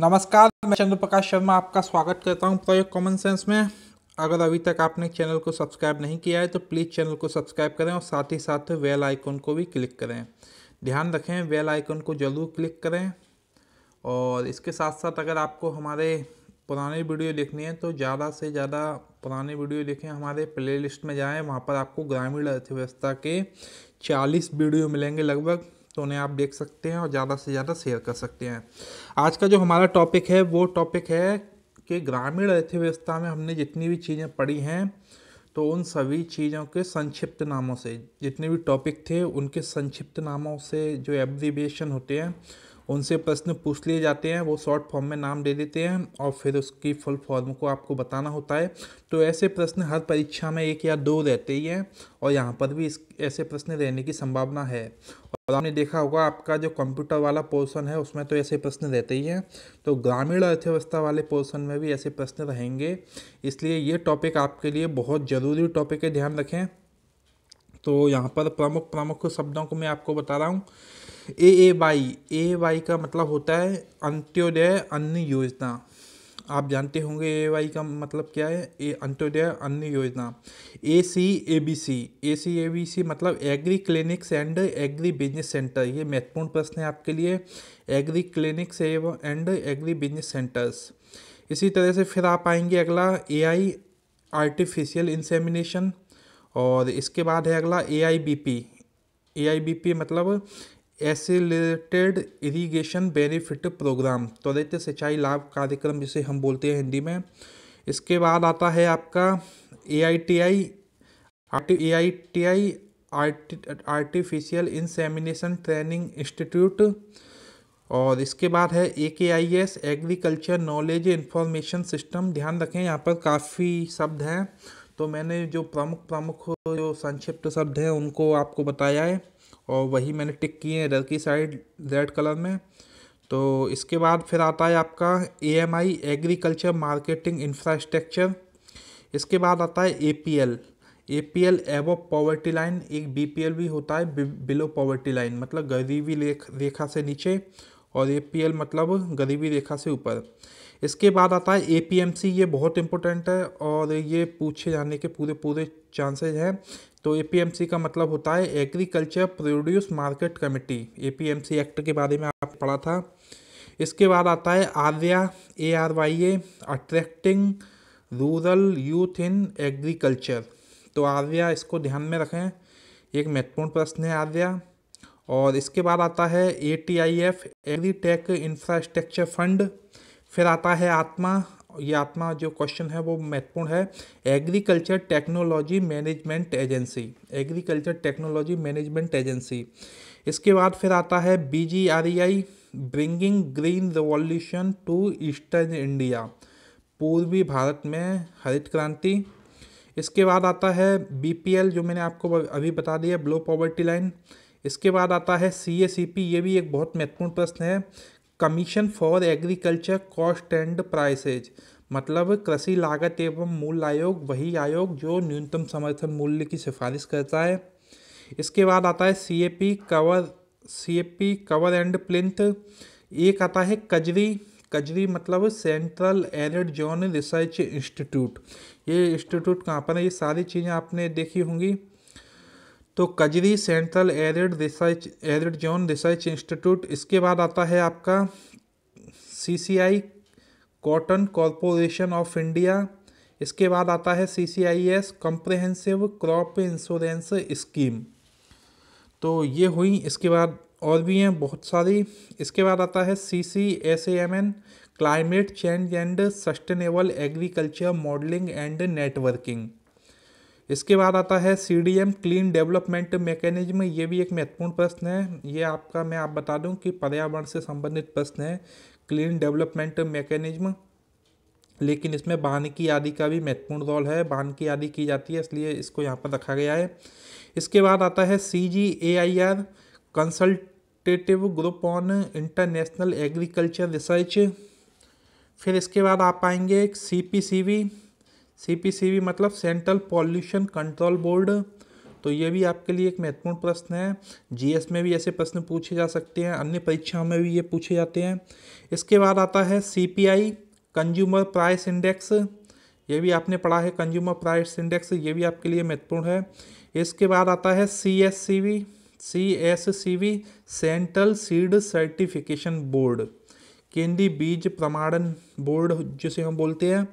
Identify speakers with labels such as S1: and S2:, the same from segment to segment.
S1: नमस्कार मैं चंद्र प्रकाश शर्मा आपका स्वागत करता हूं प्रयोग कॉमन सेंस में अगर अभी तक आपने चैनल को सब्सक्राइब नहीं किया है तो प्लीज़ चैनल को सब्सक्राइब करें और साथ ही साथ वेल आइकॉन को भी क्लिक करें ध्यान रखें वेल आइकॉन को जरूर क्लिक करें और इसके साथ साथ अगर आपको हमारे पुराने वीडियो देखनी है तो ज़्यादा से ज़्यादा पुराने वीडियो देखें हमारे प्लेलिस्ट में जाएं वहाँ पर आपको ग्रामीण अर्थव्यवस्था के 40 वीडियो मिलेंगे लगभग तो उन्हें आप देख सकते हैं और ज़्यादा से ज़्यादा शेयर कर सकते हैं आज का जो हमारा टॉपिक है वो टॉपिक है कि ग्रामीण अर्थव्यवस्था में हमने जितनी भी चीज़ें पढ़ी हैं तो उन सभी चीज़ों के संक्षिप्त नामों से जितने भी टॉपिक थे उनके संक्षिप्त नामों से जो एब्रीविएशन होते हैं उनसे प्रश्न पूछ लिए जाते हैं वो शॉर्ट फॉर्म में नाम दे देते हैं और फिर उसकी फुल फॉर्म को आपको बताना होता है तो ऐसे प्रश्न हर परीक्षा में एक या दो रहते ही हैं और यहाँ पर भी इस ऐसे प्रश्न रहने की संभावना है और आपने देखा होगा आपका जो कंप्यूटर वाला पोर्सन है उसमें तो ऐसे प्रश्न रहते ही हैं तो ग्रामीण अर्थव्यवस्था वाले पोर्सन में भी ऐसे प्रश्न रहेंगे इसलिए ये टॉपिक आपके लिए बहुत ज़रूरी टॉपिक है ध्यान रखें तो यहाँ पर प्रमुख प्रमुख शब्दों को मैं आपको बता रहा हूँ ए ए वाई ए वाई का मतलब होता है अंत्योदय अन्न योजना आप जानते होंगे ए वाई का मतलब क्या है ए अंत्योदय अन्न योजना ए सी ए बी सी ए सी ए बी सी मतलब agri clinics and agri business centre ये महत्वपूर्ण प्रश्न है आपके लिए agri clinics and agri business centres इसी तरह से फिर आप आएंगे अगला ए आई आर्टिफिशियल इंसेमिनेशन और इसके बाद है अगला A I B P A I B P मतलब एसिलेटेड इरीगेशन बेनिफिट प्रोग्राम त्वरित सिंचाई लाभ कार्यक्रम जिसे हम बोलते हैं हिंदी में इसके बाद आता है आपका A I T I A I T I artificial insemination training institute और इसके बाद है A K I S agriculture knowledge information system ध्यान रखें यहाँ पर काफ़ी शब्द हैं तो मैंने जो प्रमुख प्रमुख जो संक्षिप्त शब्द हैं उनको आपको बताया है और वही मैंने टिक किए हैं इधर की साइड रेड कलर में तो इसके बाद फिर आता है आपका A M I agriculture marketing infrastructure इसके बाद आता है A P L A P L above poverty line एक बी पी एल भी होता है बिलो पॉवर्टी लाइन मतलब गरीबी रेखा से नीचे और ए पी एल मतलब गरीबी रेखा से ऊपर इसके बाद आता है एपीएमसी ये बहुत इंपॉर्टेंट है और ये पूछे जाने के पूरे पूरे चांसेज हैं तो एपीएमसी का मतलब होता है agriculture produce market committee APMC act के बारे में आप पढ़ा था इसके बाद आता है ARYA A R Y A attracting rural youth in agriculture तो आर्या इसको ध्यान में रखें एक महत्वपूर्ण प्रश्न है आर्या और इसके बाद आता है A T I F agri tech infrastructure fund फिर आता है आत्मा ये आत्मा जो क्वेश्चन है वो महत्वपूर्ण है agriculture technology management agency agriculture technology management agency इसके बाद फिर आता है B G R E I bringing green revolution to eastern India पूर्वी भारत में हरित क्रांति इसके बाद आता है बी पी एल जो मैंने आपको अभी बता दिया ब्लो पॉवर्टी लाइन इसके बाद आता है सी ए सी पी ये भी एक बहुत महत्वपूर्ण प्रश्न है commission for agriculture cost and prices मतलब कृषि लागत एवं मूल्य आयोग वही आयोग जो न्यूनतम समर्थन मूल्य की सिफारिश करता है इसके बाद आता है सी A P cover C A P cover and plinth एक आता है कजरी कजरी मतलब central arid zone research institute ये इंस्टीट्यूट कहाँ पर है ये सारी चीज़ें आपने देखी होंगी तो कजरी central arid research arid zone research institute इसके बाद आता है आपका C C I cotton corporation of India इसके बाद आता है C C I S comprehensive crop insurance scheme तो ये हुई इसके बाद और भी हैं बहुत सारी इसके बाद आता है C C S M N climate change and sustainable agriculture modelling and networking इसके बाद आता है C D M clean development mechanism ये भी एक महत्वपूर्ण प्रश्न है ये आपका मैं आप बता दूं कि पर्यावरण से संबंधित प्रश्न है क्लीन डेवलपमेंट मैकेनिज्म लेकिन इसमें की आदि का भी महत्वपूर्ण रोल है की आदि की जाती है इसलिए इसको यहाँ पर रखा गया है इसके बाद आता है C G A I R consultative group on international agriculture research फिर इसके बाद आप आएंगे C P C B CPCB मतलब सेंट्रल पॉल्यूशन कंट्रोल बोर्ड तो ये भी आपके लिए एक महत्वपूर्ण प्रश्न है जीएस में भी ऐसे प्रश्न पूछे जा सकते हैं अन्य परीक्षाओं में भी ये पूछे जाते हैं इसके बाद आता है सीपीआई कंज्यूमर प्राइस इंडेक्स ये भी आपने पढ़ा है कंज्यूमर प्राइस इंडेक्स ये भी आपके लिए महत्वपूर्ण है इसके बाद आता है C S C B C S C B central seed certification board केंद्रीय बीज प्रमाणन बोर्ड जिसे हम बोलते हैं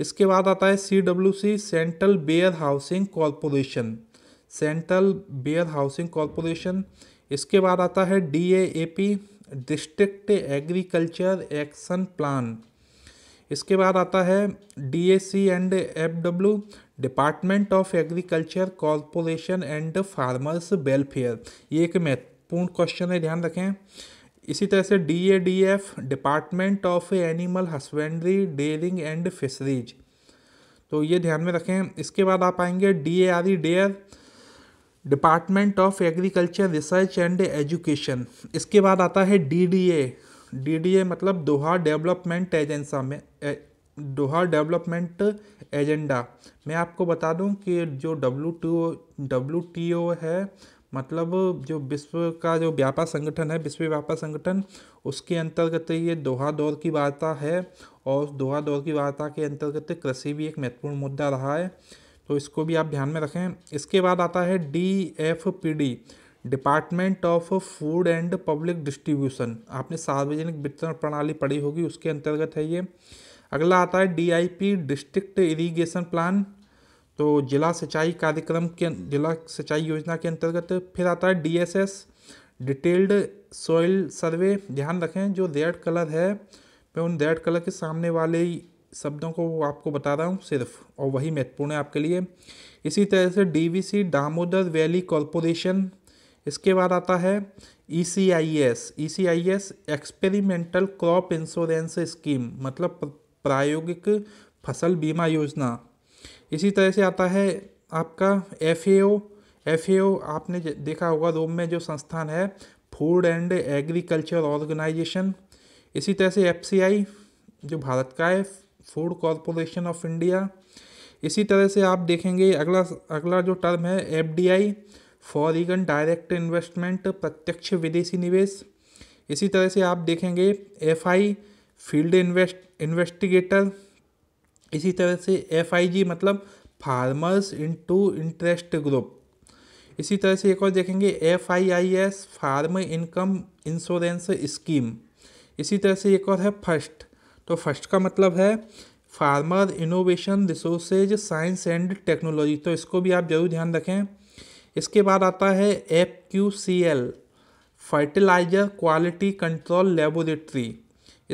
S1: इसके बाद आता है C W C central warehousing corporation central warehousing corporation इसके बाद आता है D A A P district agriculture action plan इसके बाद आता है D A C and F W department of agriculture corporation and farmers welfare ये एक महत्वपूर्ण क्वेश्चन है ध्यान रखें इसी तरह से D A D F department of animal husbandry dairying and fisheries तो ये ध्यान में रखें इसके बाद आप आएंगे D A R E DARE department of agriculture research and education इसके बाद आता है D D A D D A मतलब दोहा डेवलपमेंट एजेंसा में दोहा डेवलपमेंट एजेंडा मैं आपको बता दूं कि जो W T O W T O है मतलब जो विश्व का जो व्यापार संगठन है विश्व व्यापार संगठन उसके अंतर्गत ये दोहा दौर की वार्ता है और दोहा दौर की वार्ता के अंतर्गत कृषि भी एक महत्वपूर्ण मुद्दा रहा है तो इसको भी आप ध्यान में रखें इसके बाद आता है D F P D department of food and public distribution आपने सार्वजनिक वितरण प्रणाली पढ़ी होगी उसके अंतर्गत है ये अगला आता है D I P district irrigation plan तो जिला सिंचाई कार्यक्रम के अं-, जिला सिंचाई योजना के अंतर्गत फिर आता है डीएसएस डिटेल्ड सॉइल सर्वे ध्यान रखें जो रेड कलर है मैं उन रेड कलर के सामने वाले शब्दों को आपको बता रहा हूँ सिर्फ और वही महत्वपूर्ण है आपके लिए इसी तरह से डीवीसी दामोदर वैली कॉरपोरेशन इसके बाद आता है E C I S E C I S experimental crop insurance scheme मतलब प्रायोगिक फसल बीमा योजना इसी तरह से आता है आपका एफ ए आपने देखा होगा रोम में जो संस्थान है फूड एंड एग्रीकल्चर ऑर्गेनाइजेशन इसी तरह से एफ जो भारत का है फूड कॉरपोरेशन ऑफ इंडिया इसी तरह से आप देखेंगे अगला अगला जो टर्म है F D I foreign direct investment प्रत्यक्ष विदेशी निवेश इसी तरह से आप देखेंगे F I field invest investigator इसी तरह से एफ मतलब फार्मर्स टू इंटरेस्ट ग्रुप इसी तरह से एक और देखेंगे F I I S farm income insurance scheme इसी तरह से एक और है फर्स्ट तो फर्स्ट का मतलब है farmer innovation resources science and technology तो इसको भी आप जरूर ध्यान रखें इसके बाद आता है F Q C L fertiliser quality control laboratory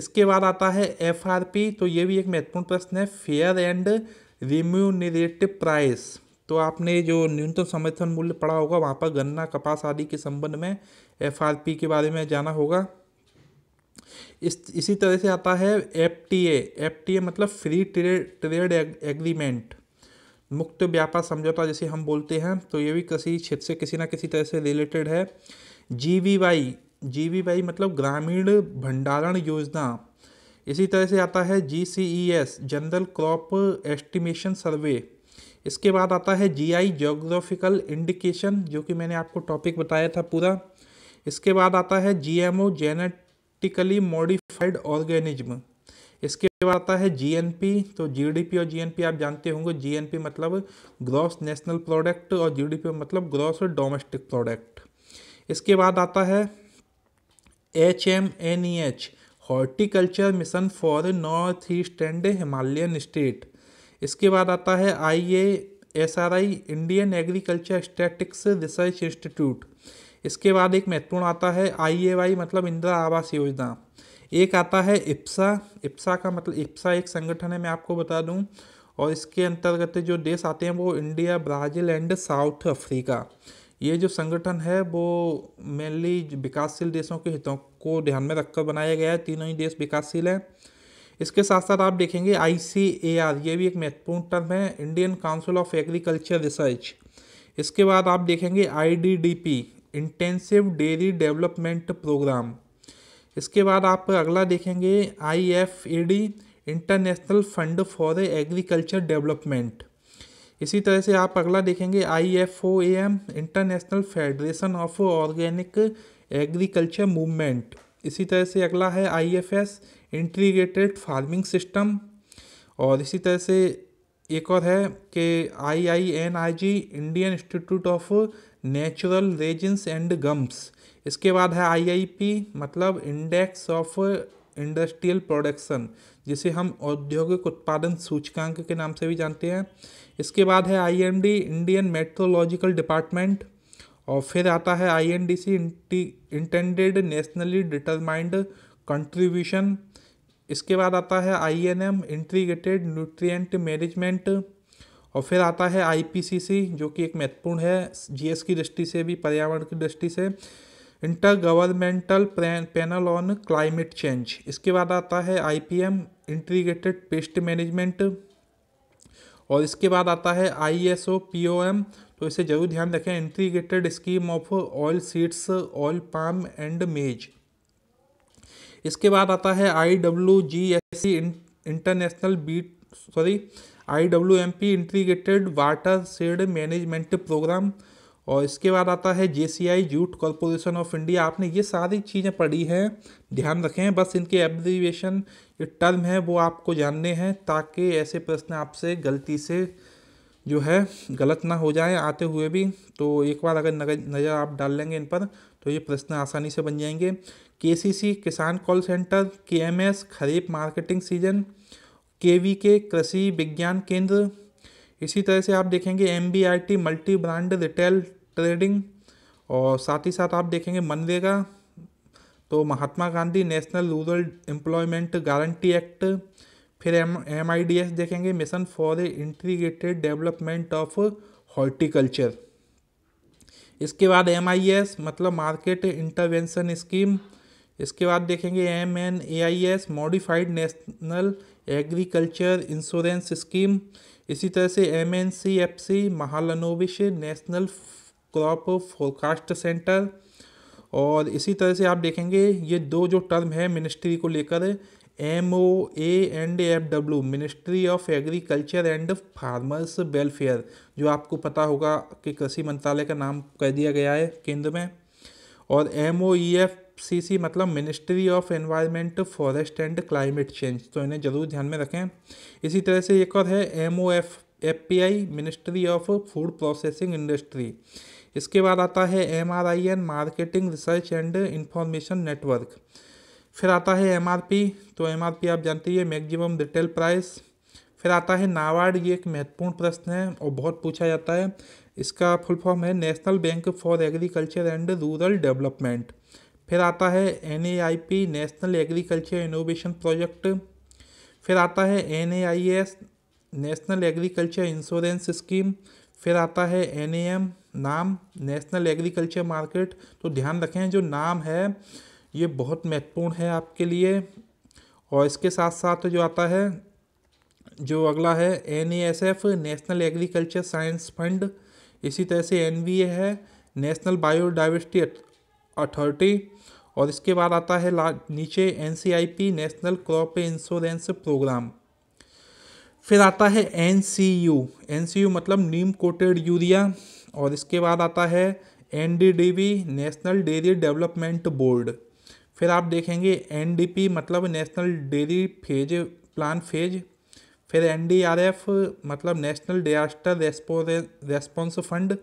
S1: इसके बाद आता है एफ आर पी तो ये भी एक महत्वपूर्ण प्रश्न है फेयर एंड रिम्यूनिरेटिव प्राइस तो आपने जो न्यूनतम समर्थन मूल्य पढ़ा होगा वहाँ पर गन्ना कपास आदि के संबंध में एफ आर पी के बारे में जाना होगा इस इसी तरह से आता है F T A F T A मतलब फ्री ट्रेड ट्रेड एग्रीमेंट मुक्त व्यापार समझौता जैसे हम बोलते हैं तो ये भी किसी क्षेत्र से किसी ना किसी तरह से रिलेटेड है G B Y G B Y मतलब ग्रामीण भंडारण योजना इसी तरह से आता है G C E S general crop estimation survey इसके बाद आता है जी आई जोग्राफिकल इंडिकेशन जो कि मैंने आपको टॉपिक बताया था पूरा इसके बाद आता है G M O genetically modified organism इसके बाद आता है पी तो पी और पी आप जानते होंगे पी मतलब ग्रॉस नेशनल प्रोडक्ट और पी मतलब ग्रॉस डोमेस्टिक प्रोडक्ट इसके बाद आता है H M N E H horticulture mission for north east and Himalayan state इसके बाद आता है I A S R I Indian agriculture statistics research institute इसके बाद एक महत्वपूर्ण आता है आई ए वाई मतलब इंदिरा आवास योजना एक आता है इप्सा इप्सा का मतलब इप्सा एक संगठन है मैं आपको बता दूं और इसके अंतर्गत जो देश आते हैं वो India Brazil and South Africa ये जो संगठन है वो मेनली विकासशील देशों के हितों को ध्यान में रखकर बनाया गया है तीनों ही देश विकासशील हैं इसके साथ साथ आप देखेंगे आई ये भी एक महत्वपूर्ण टर्म है Indian council of agriculture research इसके बाद आप देखेंगे I intensive dairy development programme इसके बाद आप अगला देखेंगे I international fund for agriculture development इसी तरह से आप अगला देखेंगे I F O A M international federation of organic agriculture movement इसी तरह से अगला है I F S integrated farming system और इसी तरह से एक और है कि I I N I ji Indian institute of natural resins and gums इसके बाद है आई आई पी मतलब इंडेक्स ऑफ इंडस्ट्रियल प्रोडक्शन जिसे हम औद्योगिक उत्पादन सूचकांक के नाम से भी जानते हैं इसके बाद है आईएमडी इंडियन मेट्रोलॉजिकल डिपार्टमेंट और फिर आता है INDC intended nationally determined contribution इसके बाद आता है आईएनएम इंट्रीग्रेटेड न्यूट्रिएंट मैनेजमेंट और फिर आता है आईपीसीसी जो कि एक महत्वपूर्ण है जीएस की दृष्टि से भी पर्यावरण की दृष्टि से intergovernmental panel on climate change इसके बाद आता है आईपीएम इंटीग्रेटेड पेस्ट मैनेजमेंट और इसके बाद आता है I S O P O M तो इसे जरूर ध्यान रखें integrated scheme of oilseeds oil palm and maize इसके बाद आता है I W G S C international beat sorry I W M P integrated water seed management programme और इसके बाद आता है J C I jute corporation of India आपने ये सारी चीज़ें पढ़ी हैं ध्यान रखें बस इनके एब्रीवेशन जो टर्म है वो आपको जानने हैं ताकि ऐसे प्रश्न आपसे गलती से जो है गलत ना हो जाए आते हुए भी तो एक बार अगर नज़र आप डाल लेंगे इन पर तो ये प्रश्न आसानी से बन जाएंगे के किसान कॉल सेंटर के एम एस खरीफ मार्केटिंग सीजन के वी के कृषि विज्ञान केंद्र इसी तरह से आप देखेंगे M B I T multi brand retail trading और साथ ही साथ आप देखेंगे मनरेगा तो महात्मा Gandhi national rural employment guarantee act फिर M M I D S देखेंगे mission for a integrated development of horticulture इसके बाद एम आई एस मतलब मार्केट इंटरवेंशन स्कीम इसके बाद देखेंगे M N A I S modified national agriculture insurance scheme इसी तरह से M N C F C Mahalanobis national crop forecast centre और इसी तरह से आप देखेंगे ये दो जो टर्म है मिनिस्ट्री को लेकर M O A and F W ministry of agriculture and farmers welfare जो आपको पता होगा कि कृषि मंत्रालय का नाम कह दिया गया है केंद्र में और एम ओ ई एफ सी मतलब ministry of environment forest and climate change तो इन्हें ज़रूर ध्यान में रखें इसी तरह से एक और है M O F F P I ministry of food processing industry इसके बाद आता है M R I N marketing research and information network फिर आता है एम आर पी तो एम आर पी आप जानती है मैक्सिमम रिटेल प्राइस फिर आता है नाबार्ड ये एक महत्वपूर्ण प्रश्न है और बहुत पूछा जाता है इसका फुल फॉर्म है national bank for agriculture and rural development फिर आता है N national agriculture innovation project फिर आता है N national agriculture insurance scheme फिर आता है एन नाम नेशनल एग्रीकल्चर मार्केट तो ध्यान रखें जो नाम है ये बहुत महत्वपूर्ण है आपके लिए और इसके साथ साथ जो आता है जो अगला है N national agriculture science fund इसी तरह से एन है नेशनल बायोडाइवर्सिटी अथॉरिटी और इसके बाद आता है नीचे N national crop insurance programme फिर आता है एन सी मतलब नीम कोटेड यूरिया और इसके बाद आता है N national dairy development board फिर आप देखेंगे एन मतलब national dairy phase plan phase फिर एन मतलब नेशनल डिजास्टर रेस्पॉन्स फंड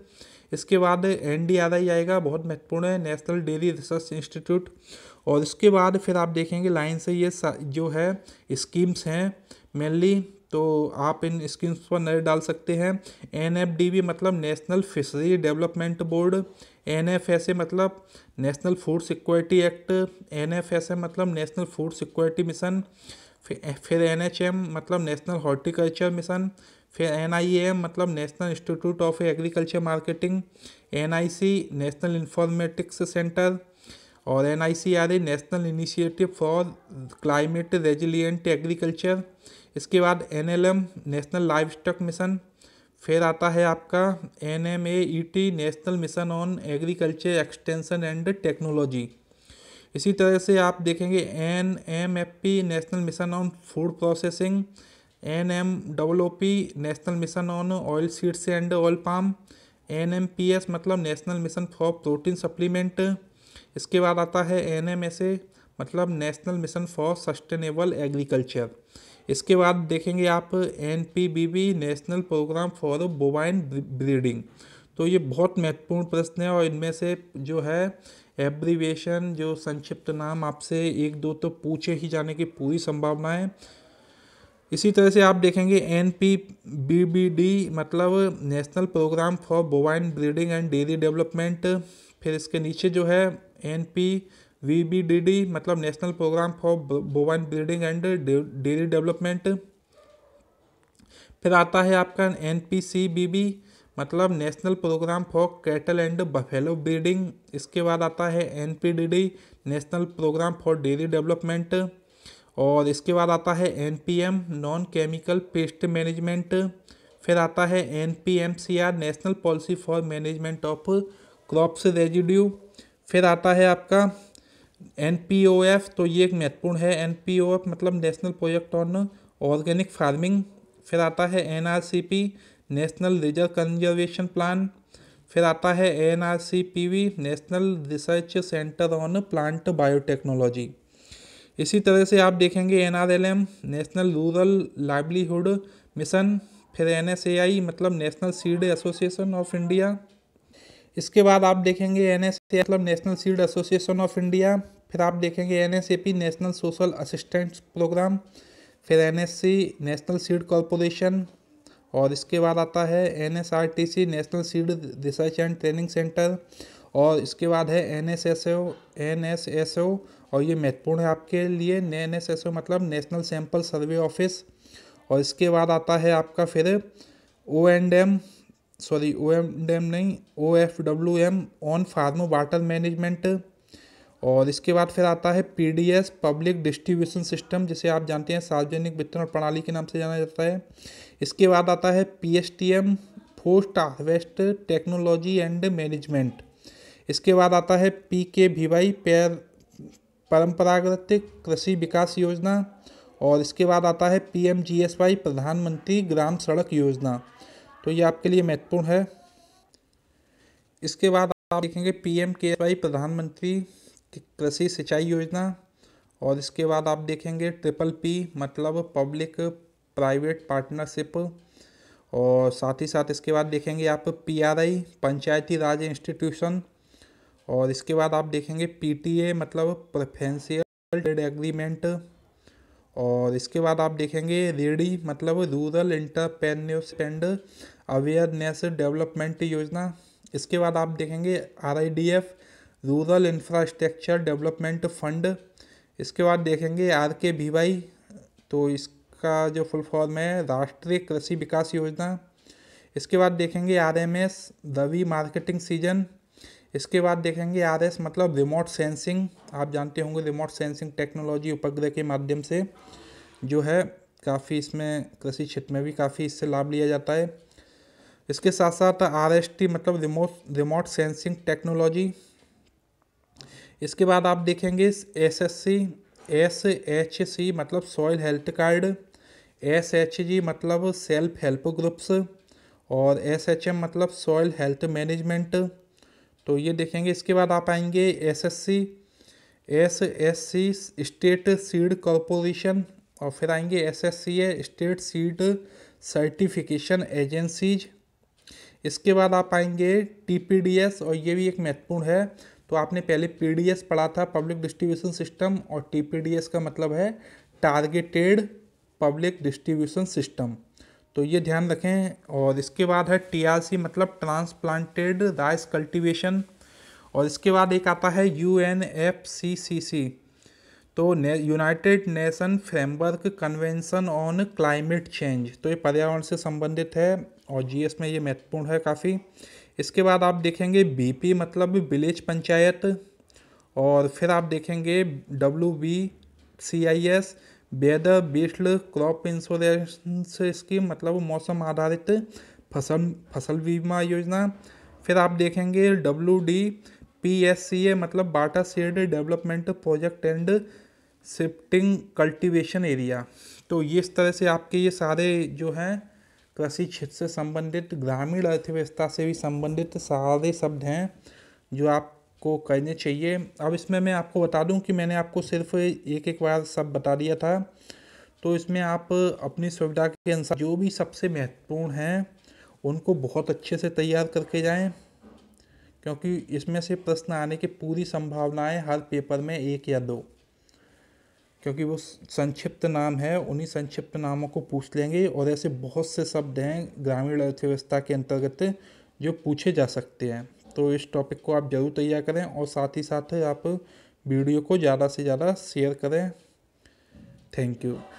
S1: इसके बाद एन डी आर आई आएगा बहुत महत्वपूर्ण है नेशनल डेयरी रिसर्च इंस्टीट्यूट और इसके बाद फिर आप देखेंगे लाइन से ये जो है स्कीम्स हैं मेनली तो आप इन स्कीम्स पर नज़र डाल सकते हैं एन एफ डी बी मतलब national fishery development board N F S A मतलब national food security act N F S A मतलब नेशनल फूड सिक्योरिटी मिशन फिर एन एच एम मतलब नेशनल हॉर्टिकल्चर मिशन फिर एन मतलब national institute of agriculture marketing N national informatics centre और N national initiative for climate resilient agriculture इसके बाद N national life stock mission फिर आता है आपका N M A E T national mission on agriculture extension and technology इसी तरह से आप देखेंगे N M F P national mission on food processing N M double O P national mission on oilseeds and oil palm N M P S मतलब national mission for protein supplement इसके बाद आता है N M S A मतलब national mission for sustainable agriculture इसके बाद देखेंगे आप N P B B national programme for bovine breeding तो ये बहुत महत्वपूर्ण प्रश्न है और इनमें से जो है एब्रीवेशन जो संक्षिप्त नाम आपसे एक दो तो पूछे ही जाने की पूरी संभावना है इसी तरह से आप देखेंगे N P B B D मतलब national programme for bovine breeding and dairy development फिर इसके नीचे जो है N P B B D D मतलब national programme for bovine breeding and dairy development फिर आता है आपका N P C B B मतलब national programme for cattle and buffalo breeding इसके बाद आता है N P D D national programme for dairy development और इसके बाद आता है N P M non chemical pest management फिर आता है N P M C R national policy for management of crops residue फिर आता है आपका एन पी ओ एफ तो ये एक महत्वपूर्ण है एन पी ओ एफ मतलब national project on organic farming फिर आता है N R C P national reserve conservation plan फिर आता है N R C P V national research centre on plant biotechnology इसी तरह से आप देखेंगे N R L M national rural livelihood mission फिर एन एस ए आई मतलब national seed association of India इसके बाद आप देखेंगे एन एस मतलब national seed association of India फिर आप देखेंगे N S A P national social assistance programme फिर N S C national seed corporation और इसके बाद आता है N S R T C national seed research and training centre और इसके बाद है N S S O N S S O और ये महत्वपूर्ण है आपके लिए एन एस एस ओ मतलब नेशनल सैम्पल सर्वे ऑफिस और इसके बाद आता है आपका फिर O and M sorry O M M नहीं O F W M on farm water management और इसके बाद फिर आता है P D S public distribution system जिसे आप जानते हैं सार्वजनिक वितरण प्रणाली के नाम से जाना जाता है इसके बाद आता है P S T M post harvest technology and management इसके बाद आता है पी के वी वाई पैर परम्परागत कृषि विकास योजना और इसके बाद आता है P M G S Y प्रधानमंत्री ग्राम सड़क योजना तो ये आपके लिए महत्वपूर्ण है इसके बाद आप देखेंगे पी एम के वाई प्रधानमंत्री कृषि सिंचाई योजना और इसके बाद आप देखेंगे ट्रिपल पी मतलब पब्लिक प्राइवेट पार्टनरशिप और साथ ही साथ इसके बाद देखेंगे आप P R I Panchayati Raj institution और इसके बाद आप देखेंगे पीटीए मतलब प्रेफरेंशियल ट्रेड एग्रीमेंट और इसके बाद आप देखेंगे रेडी मतलब rural entrepreneurship and awareness development योजना इसके बाद आप देखेंगे R rural infrastructure development fund इसके बाद देखेंगे आर के भी वाई तो इसका जो फुल फॉर्म है राष्ट्रीय कृषि विकास योजना इसके बाद देखेंगे R M S rabi marketing season इसके बाद देखेंगे आर एस मतलब रिमोट सेंसिंग आप जानते होंगे रिमोट सेंसिंग टेक्नोलॉजी उपग्रह के माध्यम से जो है काफ़ी इसमें कृषि क्षेत्र में भी काफ़ी इससे लाभ लिया जाता है इसके साथ साथ आर एस टी मतलब रिमोट रिमोट सेंसिंग टेक्नोलॉजी इसके बाद आप देखेंगे S S C S H C मतलब soil health card S H G मतलब सेल्फ हेल्प ग्रुप्स और एस एच एम मतलब सॉइल हेल्थ मैनेजमेंट तो ये देखेंगे इसके बाद आप आएंगे SSC SSC state seed corporation और फिर आएंगे SSCA state seed certification agencies इसके बाद आप आएंगे टीपीडीएस और ये भी एक महत्वपूर्ण है तो आपने पहले पीडीएस पढ़ा था पब्लिक डिस्ट्रीब्यूशन सिस्टम और टीपीडीएस का मतलब है टारगेटेड पब्लिक डिस्ट्रीब्यूशन सिस्टम तो ये ध्यान रखें और इसके बाद है टीआरसी मतलब ट्रांसप्लांटेड राइस कल्टीवेशन और इसके बाद एक आता है U N F C C C तो united nation framework convention on climate change तो ये पर्यावरण से संबंधित है और जीएस में ये महत्वपूर्ण है काफ़ी इसके बाद आप देखेंगे बीपी मतलब विलेज पंचायत और फिर आप देखेंगे W B C I S weather based crop insurance scheme मतलब मौसम आधारित फसल फसल बीमा योजना फिर आप देखेंगे W D P S C A मतलब watershed development project and shifting cultivation area तो ये इस तरह से आपके ये सारे जो हैं कृषि क्षेत्र से संबंधित ग्रामीण अर्थव्यवस्था से भी संबंधित सारे शब्द हैं जो आप को करने चाहिए अब इसमें मैं आपको बता दूं कि मैंने आपको सिर्फ एक एक बार सब बता दिया था तो इसमें आप अपनी सुविधा के अनुसार जो भी सबसे महत्वपूर्ण हैं उनको बहुत अच्छे से तैयार करके जाएं क्योंकि इसमें से प्रश्न आने की पूरी संभावनाएं हर पेपर में एक या दो क्योंकि वो संक्षिप्त नाम है उन्हीं संक्षिप्त नामों को पूछ लेंगे और ऐसे बहुत से शब्द हैं ग्रामीण अर्थव्यवस्था के अंतर्गत जो पूछे जा सकते हैं तो इस टॉपिक को आप ज़रूर तैयार करें और साथ ही साथ आप वीडियो को ज़्यादा से ज़्यादा शेयर करें थैंक यू